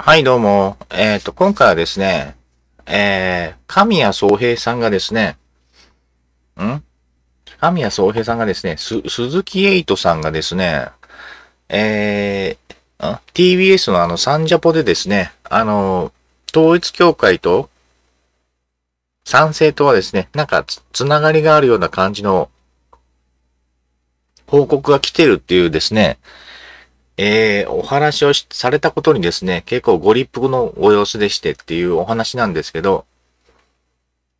はい、どうも。えっ、ー、と、今回はですね、えー、神谷宗平さんがですね、ん神谷宗平さんがですね、す、鈴木エイトさんがですね、えー、TBS のあの、サンジャポでですね、あの、統一協会と、賛成とはですね、なんかつ、つながりがあるような感じの、報告が来てるっていうですね、えー、お話をされたことにですね、結構ご立腹のご様子でしてっていうお話なんですけど、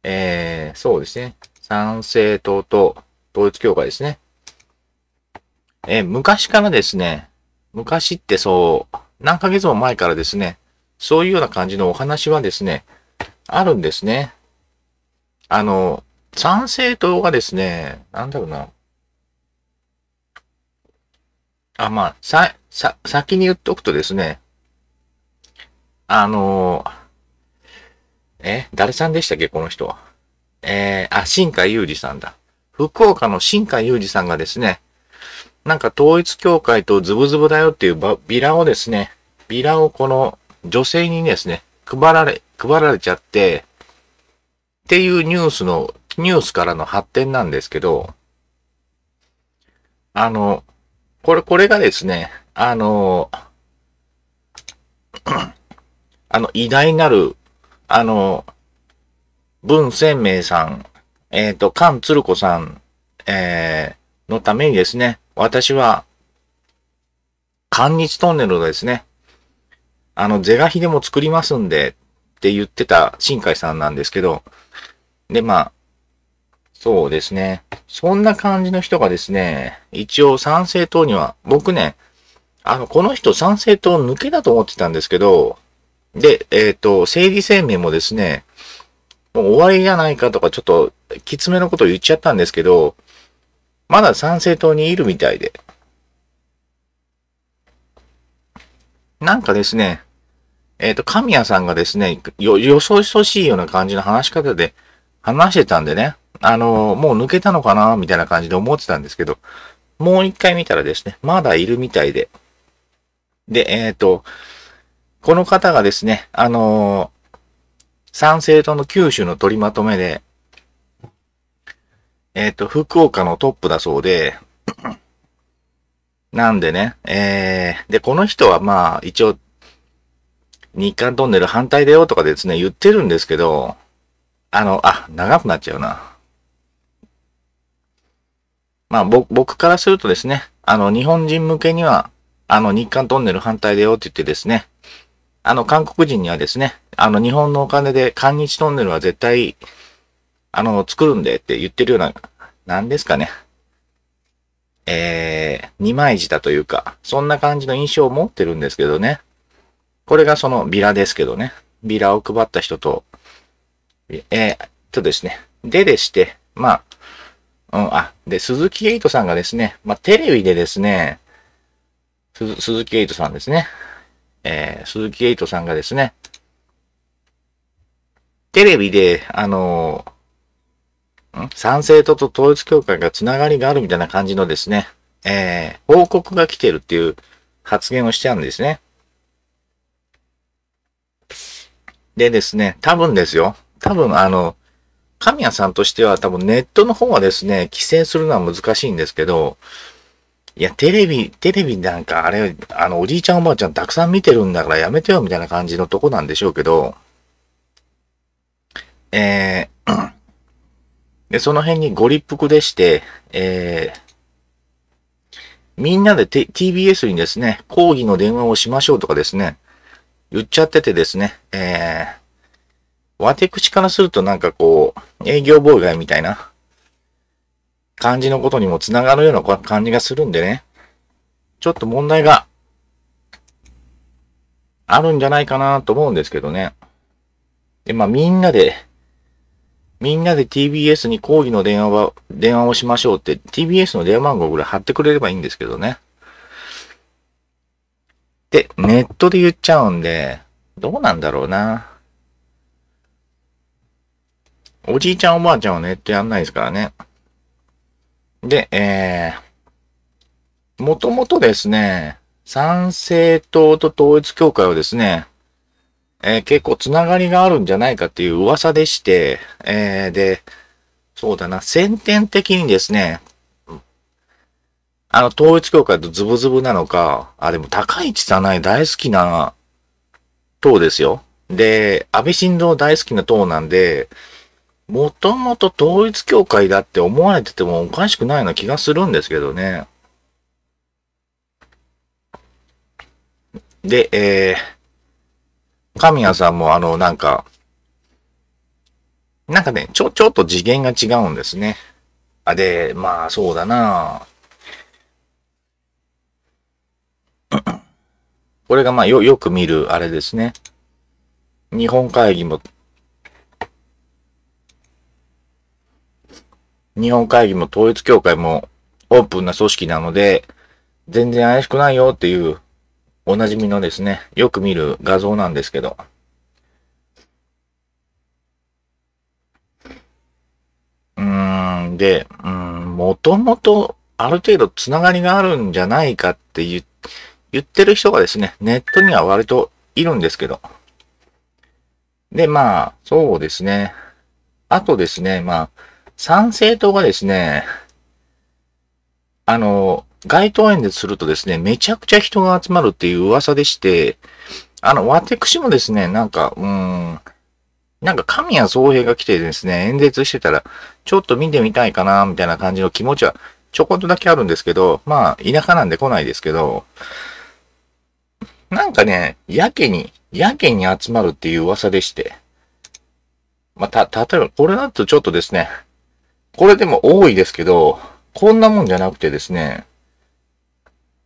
えー、そうですね。賛成党と統一協会ですね。えー、昔からですね、昔ってそう、何ヶ月も前からですね、そういうような感じのお話はですね、あるんですね。あの、賛成党がですね、なんだろうな。あ、まあ、さ、さ、先に言っとくとですね、あのー、え、誰さんでしたっけこの人は。えー、あ、新海祐二さんだ。福岡の新海祐二さんがですね、なんか統一協会とズブズブだよっていうビラをですね、ビラをこの女性にですね、配られ、配られちゃって、っていうニュースの、ニュースからの発展なんですけど、あの、これ、これがですね、あの、あの、偉大なる、あの、文鮮明さん、えっ、ー、と、菅鶴子さん、えー、のためにですね、私は、韓日トンネルのですね、あの、是が非でも作りますんで、って言ってた新海さんなんですけど、で、まあ、そうですね。そんな感じの人がですね、一応参政党には、僕ね、あの、この人参政党抜けだと思ってたんですけど、で、えっ、ー、と、政理生命もですね、もう終わりじゃないかとか、ちょっと、きつめのことを言っちゃったんですけど、まだ参政党にいるみたいで。なんかですね、えっ、ー、と、神谷さんがですね、よ、よそよそしいような感じの話し方で話してたんでね、あのもう抜けたのかなみたいな感じで思ってたんですけど、もう一回見たらですね、まだいるみたいで。で、えっ、ー、と、この方がですね、あのー、参政党の九州の取りまとめで、えっ、ー、と、福岡のトップだそうで、なんでね、えー、で、この人はまあ、一応、日韓トンネル反対だよとかですね、言ってるんですけど、あの、あ、長くなっちゃうな。まあ、僕からするとですね、あの、日本人向けには、あの、日韓トンネル反対だよって言ってですね、あの、韓国人にはですね、あの、日本のお金で韓日トンネルは絶対、あの、作るんでって言ってるような、なんですかね。えー、二枚舌というか、そんな感じの印象を持ってるんですけどね。これがそのビラですけどね。ビラを配った人と、えー、とですね、ででして、まあ、うん、あ、で、鈴木エイトさんがですね、まあ、テレビでですね、鈴木エイトさんですね。えー、鈴木エイトさんがですね、テレビで、あのー、賛成党と統一教会がつながりがあるみたいな感じのですね、えー、報告が来てるっていう発言をしちゃうんですね。でですね、多分ですよ。多分あの、神谷さんとしては多分ネットの方はですね、規制するのは難しいんですけど、いや、テレビ、テレビなんかあれ、あの、おじいちゃんおばあちゃんたくさん見てるんだからやめてよみたいな感じのとこなんでしょうけど、えー、で、その辺にご立腹でして、えー、みんなで、T、TBS にですね、抗議の電話をしましょうとかですね、言っちゃっててですね、えー、口からするとなんかこう、営業妨害みたいな、感じのことにもつながるような感じがするんでね、ちょっと問題があるんじゃないかなと思うんですけどね。で、まあみんなで、みんなで TBS に抗議の電話は、電話をしましょうって、TBS の電話番号ぐらい貼ってくれればいいんですけどね。で、ネットで言っちゃうんで、どうなんだろうな。おじいちゃんおばあちゃんはネットやんないですからね。で、えー、もともとですね、参政党と統一協会はですね、えー、結構つながりがあるんじゃないかっていう噂でして、えー、で、そうだな、先天的にですね、あの、統一協会とズブズブなのか、あ、でも高市さない大好きな党ですよ。で、安倍晋三大好きな党なんで、もともと統一教会だって思われててもおかしくないような気がするんですけどね。で、えー、神谷さんもあの、なんか、なんかね、ちょ、ちょっと次元が違うんですね。あ、で、まあ、そうだなこれがまあ、よ、よく見るあれですね。日本会議も日本会議も統一協会もオープンな組織なので、全然怪しくないよっていう、おなじみのですね、よく見る画像なんですけど。うーん、で、うん、もともとある程度つながりがあるんじゃないかって言ってる人がですね、ネットには割といるんですけど。で、まあ、そうですね。あとですね、まあ、参政党がですね、あの、街頭演説するとですね、めちゃくちゃ人が集まるっていう噂でして、あの、私もですね、なんか、うーん、なんか神谷宗平が来てですね、演説してたら、ちょっと見てみたいかな、みたいな感じの気持ちは、ちょこっとだけあるんですけど、まあ、田舎なんで来ないですけど、なんかね、やけに、やけに集まるっていう噂でして、まあ、た、例えば、これだとちょっとですね、これでも多いですけど、こんなもんじゃなくてですね、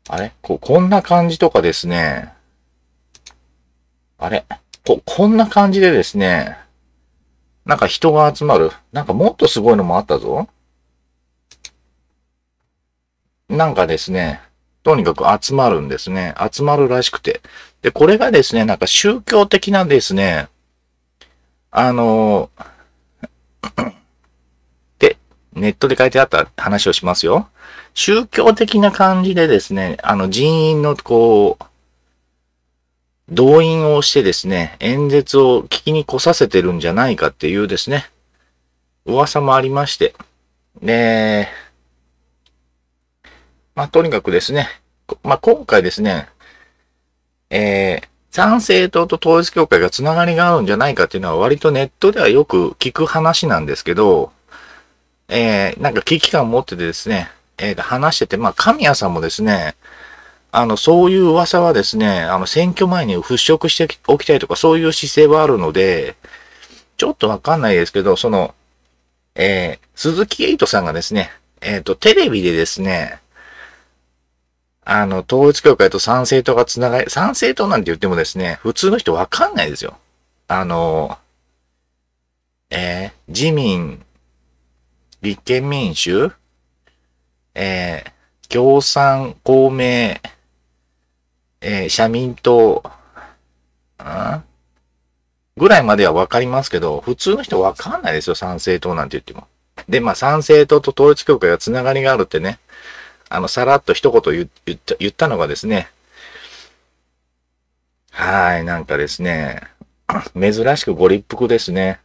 あれこう、こんな感じとかですね、あれこ、こんな感じでですね、なんか人が集まる。なんかもっとすごいのもあったぞ。なんかですね、とにかく集まるんですね。集まるらしくて。で、これがですね、なんか宗教的なですね、あのー、ネットで書いてあった話をしますよ。宗教的な感じでですね、あの人員のこう、動員をしてですね、演説を聞きに来させてるんじゃないかっていうですね、噂もありまして。で、まあ、とにかくですね、まあ、今回ですね、えー、参政党と統一協会がつながりがあるんじゃないかっていうのは割とネットではよく聞く話なんですけど、えー、なんか危機感を持っててですね、えー、話してて、まあ、神谷さんもですね、あの、そういう噂はですね、あの、選挙前に払拭しておきたいとか、そういう姿勢はあるので、ちょっとわかんないですけど、その、えー、鈴木エイトさんがですね、えっ、ー、と、テレビでですね、あの、統一協会と賛成党がつながり、賛成党なんて言ってもですね、普通の人わかんないですよ。あの、えー、自民、立憲民主、えー、共産、公明、えー、社民党、んぐらいまではわかりますけど、普通の人わかんないですよ、参政党なんて言っても。で、まあ、参政党と統一協会がつながりがあるってね、あの、さらっと一言言った言ったのがですね、はい、なんかですね、珍しくご立腹ですね。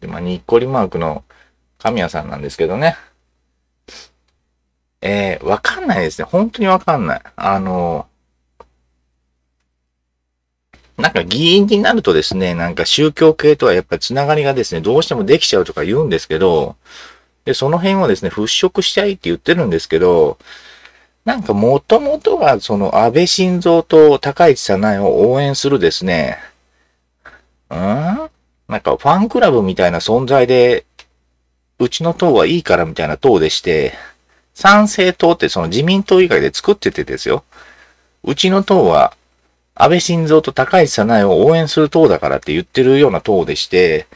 でまあ、にっこりマークの神谷さんなんですけどね。えー、わかんないですね。本当にわかんない。あのー、なんか議員になるとですね、なんか宗教系とはやっぱりつながりがですね、どうしてもできちゃうとか言うんですけど、で、その辺をですね、払拭したいって言ってるんですけど、なんかもともとはその安倍晋三と高市早苗を応援するですね、うんなんかファンクラブみたいな存在でうちの党はいいからみたいな党でして、参政党ってその自民党以外で作っててですよ。うちの党は安倍晋三と高市早苗を応援する党だからって言ってるような党でして、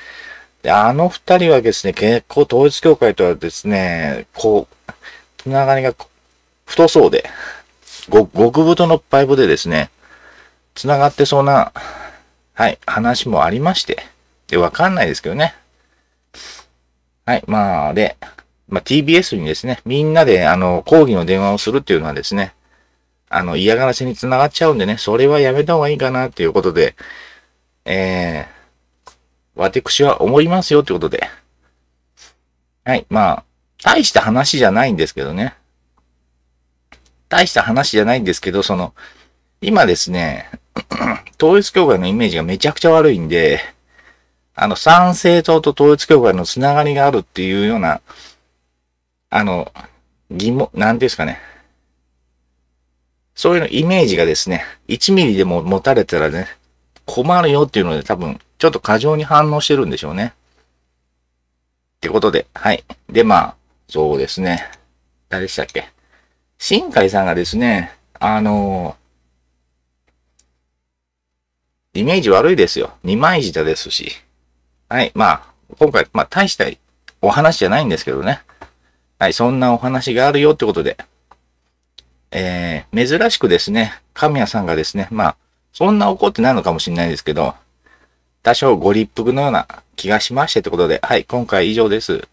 であの二人はですね、結構統一協会とはですね、こう、つながりが太そうで、ご、極太のパイプでですね、つながってそうな、はい、話もありまして、で、わかんないですけどね。はい。まあ、で、まあ、TBS にですね、みんなで、あの、抗議の電話をするっていうのはですね、あの、嫌がらせにつながっちゃうんでね、それはやめた方がいいかなっていうことで、えー、私は思いますよってことで。はい。まあ、大した話じゃないんですけどね。大した話じゃないんですけど、その、今ですね、統一協会のイメージがめちゃくちゃ悪いんで、あの、参政党と統一教会のつながりがあるっていうような、あの、疑問、なんですかね。そういうのイメージがですね、1ミリでも持たれたらね、困るよっていうので多分、ちょっと過剰に反応してるんでしょうね。ってことで、はい。で、まあ、そうですね。誰でしたっけ新海さんがですね、あのイメージ悪いですよ。二枚舌ですし。はい。まあ、今回、まあ、大したお話じゃないんですけどね。はい。そんなお話があるよってことで。えー、珍しくですね、神谷さんがですね、まあ、そんな怒ってないのかもしれないですけど、多少ご立腹のような気がしましてってことで、はい。今回以上です。